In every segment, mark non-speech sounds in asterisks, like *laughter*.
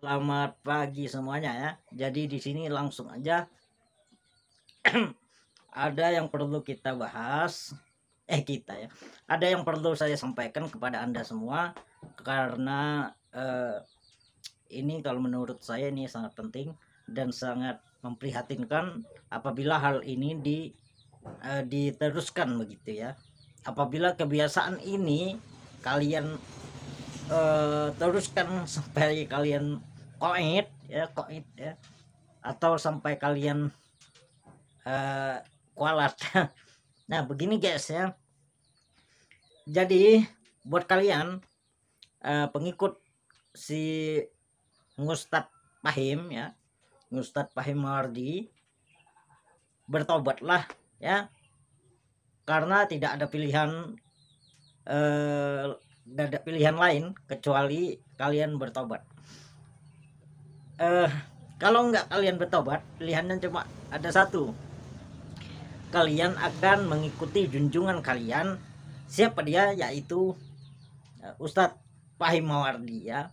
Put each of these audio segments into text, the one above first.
Selamat pagi semuanya ya. Jadi di sini langsung aja *clears throat* ada yang perlu kita bahas eh kita ya. Ada yang perlu saya sampaikan kepada Anda semua karena eh, ini kalau menurut saya ini sangat penting dan sangat memprihatinkan apabila hal ini di eh, diteruskan begitu ya. Apabila kebiasaan ini kalian eh, teruskan sampai kalian koit ya koit ya atau sampai kalian uh, kualat *laughs* nah begini guys ya jadi buat kalian uh, pengikut si Ngustad Pahim ya Ngustad Pahim mardi bertobatlah ya karena tidak ada pilihan eh, tidak ada pilihan lain kecuali kalian bertobat uh, kalau nggak kalian bertobat pilihannya cuma ada satu kalian akan mengikuti junjungan kalian siapa dia yaitu uh, Ustadz Fahim Mawardi ya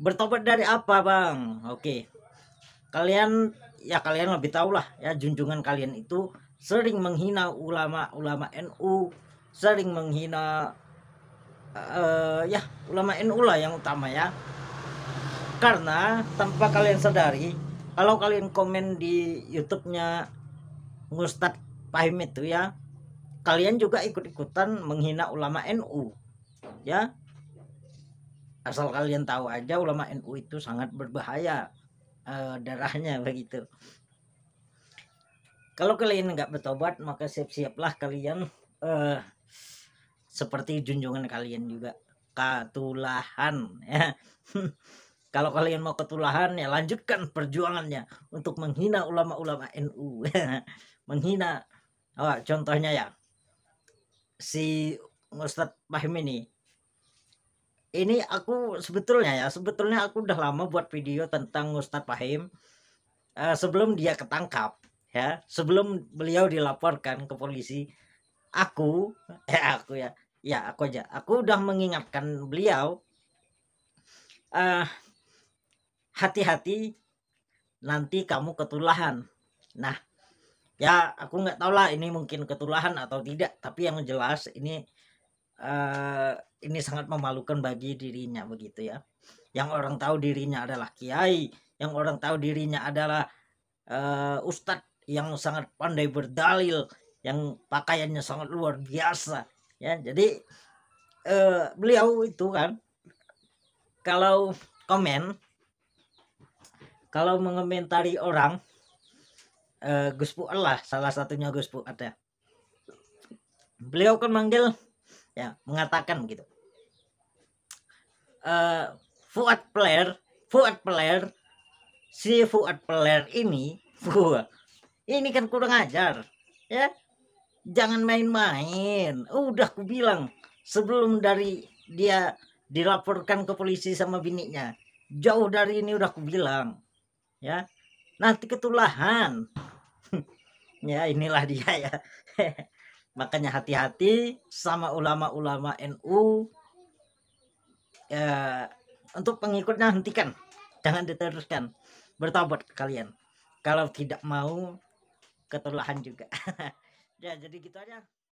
bertobat dari apa bang oke kalian ya kalian lebih tahu lah ya junjungan kalian itu sering menghina ulama-ulama NU sering menghina uh, ya ulama NU lah yang utama ya karena tanpa kalian sadari kalau kalian komen di YouTube-nya Mustad Fahim itu ya kalian juga ikut-ikutan menghina ulama NU ya asal kalian tahu aja ulama NU itu sangat berbahaya uh, darahnya *laughs* begitu kalau kalian nggak bertobat maka siap-siaplah kalian uh, seperti junjungan kalian juga katulahan ya *laughs* Kalau kalian mau ketulahan ya lanjutkan perjuangannya untuk menghina ulama-ulama NU. *laughs* menghina oh, contohnya ya si Ustadz Fahim ini ini aku sebetulnya ya sebetulnya aku udah lama buat video tentang Ustadz Fahim uh, sebelum dia ketangkap ya sebelum beliau dilaporkan ke polisi aku *laughs* ya aku ya ya aku aja aku udah mengingatkan beliau uh, hati-hati nanti kamu ketulahan. Nah, ya aku nggak tahu lah ini mungkin ketulahan atau tidak, tapi yang jelas ini uh, ini sangat memalukan bagi dirinya begitu ya. Yang orang tahu dirinya adalah kiai, yang orang tahu dirinya adalah uh, eh, ustadz yang sangat pandai berdalil, yang pakaiannya sangat luar biasa ya. Jadi uh, beliau itu kan kalau komen kalau mengomentari orang uh, Gus Pu lah salah satunya Gus Pu ada beliau kan manggil ya mengatakan gitu uh, Fuad player Fuad player si Fuad player ini Fuad *laughs* ini kan kurang ajar ya jangan main-main udah aku bilang sebelum dari dia dilaporkan ke polisi sama bininya jauh dari ini udah aku bilang ya nanti ketulahan *laughs* ya inilah dia ya *laughs* makanya hati-hati sama ulama-ulama NU ya, untuk pengikutnya hentikan jangan diteruskan bertobat kalian kalau tidak mau ketulahan juga *laughs* ya jadi gitu aja